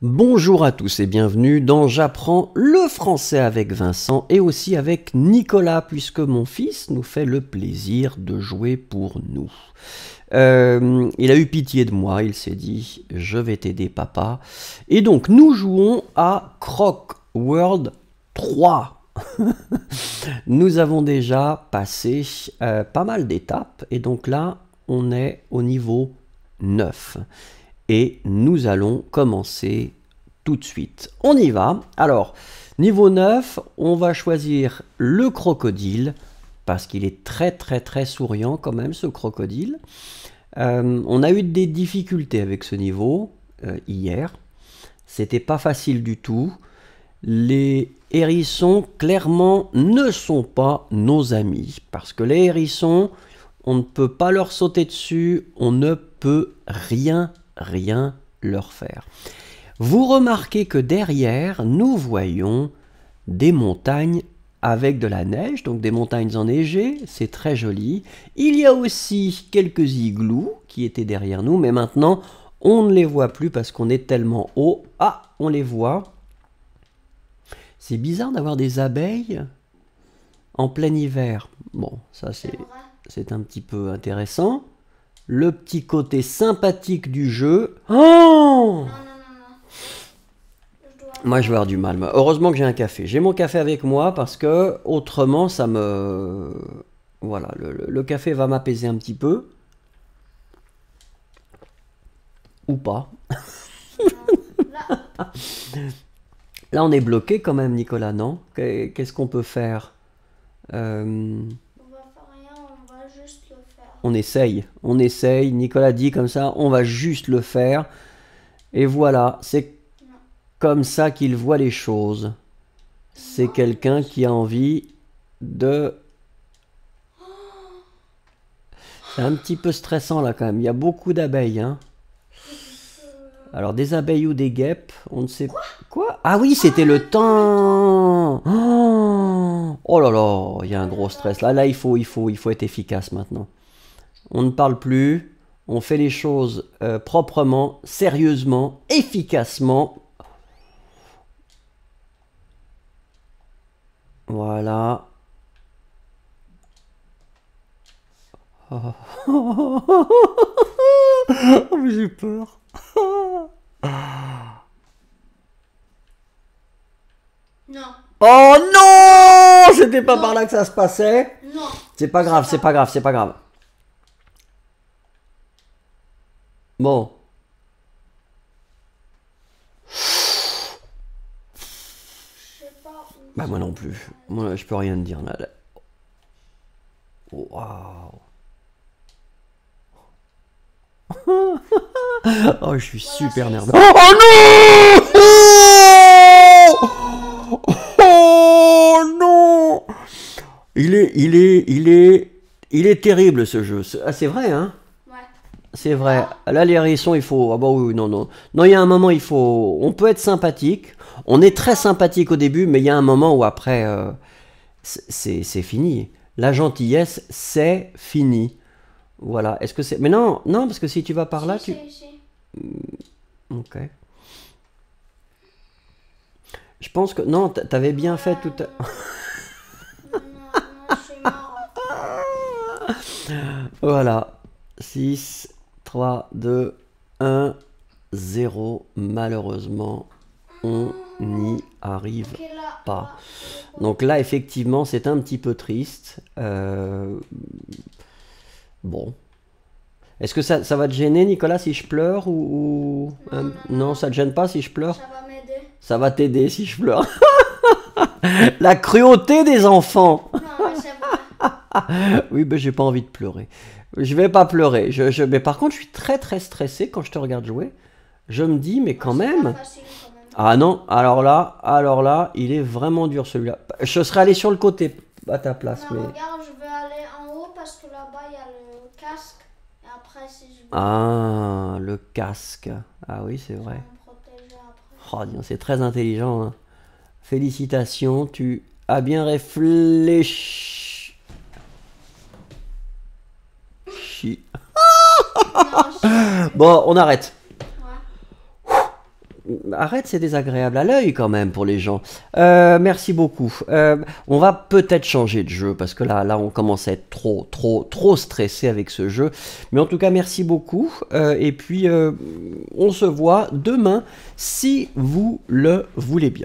Bonjour à tous et bienvenue dans J'apprends le français avec Vincent et aussi avec Nicolas puisque mon fils nous fait le plaisir de jouer pour nous. Euh, il a eu pitié de moi, il s'est dit je vais t'aider papa. Et donc nous jouons à Croc World 3. nous avons déjà passé euh, pas mal d'étapes et donc là on est au niveau 9 et nous allons commencer tout de suite. On y va. Alors, niveau 9, on va choisir le crocodile parce qu'il est très très très souriant quand même ce crocodile. Euh, on a eu des difficultés avec ce niveau euh, hier. C'était pas facile du tout. Les hérissons clairement ne sont pas nos amis parce que les hérissons, on ne peut pas leur sauter dessus, on ne peut rien rien leur faire. Vous remarquez que derrière, nous voyons des montagnes avec de la neige, donc des montagnes enneigées, c'est très joli. Il y a aussi quelques igloos qui étaient derrière nous, mais maintenant on ne les voit plus parce qu'on est tellement haut. Ah, on les voit. C'est bizarre d'avoir des abeilles en plein hiver. Bon, ça c'est un petit peu intéressant le petit côté sympathique du jeu. Oh moi, je vais avoir du mal. Heureusement que j'ai un café. J'ai mon café avec moi parce que autrement, ça me. Voilà, le, café va m'apaiser un petit peu. Ou pas. Là, on est bloqué quand même, Nicolas, non Qu'est-ce qu'on peut faire euh, on essaye. On essaye. Nicolas dit comme ça, on va juste le faire. Et voilà, c'est comme ça qu'il voit les choses. C'est quelqu'un qui a envie de... C'est un petit peu stressant là quand même. Il y a beaucoup d'abeilles. Hein. Alors des abeilles ou des guêpes, on ne sait quoi. quoi ah oui, c'était le temps. Oh, oh là là, il y a un gros stress là. Là, il faut, il faut, il faut être efficace maintenant on ne parle plus, on fait les choses euh, proprement, sérieusement, efficacement. Voilà. Oh, j'ai peur. Non. Oh non C'était pas par là que ça se passait. Non. C'est pas grave, c'est pas grave, c'est pas grave. Bon. Bah moi non plus. Moi je peux rien dire là. Oh, oh je suis super nerveux. Oh, oh, non oh, oh non Il est il est il est il est terrible ce jeu. Ah c'est vrai hein. C'est vrai. Là, les hérissons, il faut. Ah bah oui, non, non. Non, il y a un moment, il faut. On peut être sympathique. On est très sympathique au début, mais il y a un moment où après, euh, c'est fini. La gentillesse, c'est fini. Voilà. Est-ce que c'est. Mais non, non, parce que si tu vas par là, tu. Ok. Je pense que. Non, t'avais bien fait tout à. voilà. 6, 3, 2, 1, 0. Malheureusement, on n'y arrive pas. Donc là, effectivement, c'est un petit peu triste. Euh, bon. Est-ce que ça, va te gêner, Nicolas, si je pleure ou, non, ça ne ça te gêne pas si je pleure Ça va m'aider. Ça va t'aider si je pleure. La cruauté des enfants oui, ben j'ai pas envie de pleurer. Je vais pas pleurer. Je, je, mais par contre, je suis très très stressé quand je te regarde jouer. Je me dis, mais quand, ah, même... Ah non, alors là, alors là, il est vraiment dur celui-là. Je serais allé sur le côté à ta place. mais... Regarde, je vais aller en haut parce que là-bas, il y a le casque. Ah, le casque. Ah oui, c'est vrai. Oh, c'est très intelligent. Hein. Félicitations, tu as bien réfléchi. bon, on arrête. Arrête, c'est désagréable à l'œil quand même pour les gens. Euh, merci beaucoup. Euh, on va peut-être changer de jeu parce que là, là, on commence à être trop, trop, trop stressé avec ce jeu. Mais en tout cas, merci beaucoup. Euh, et puis, on se voit demain si vous le voulez bien.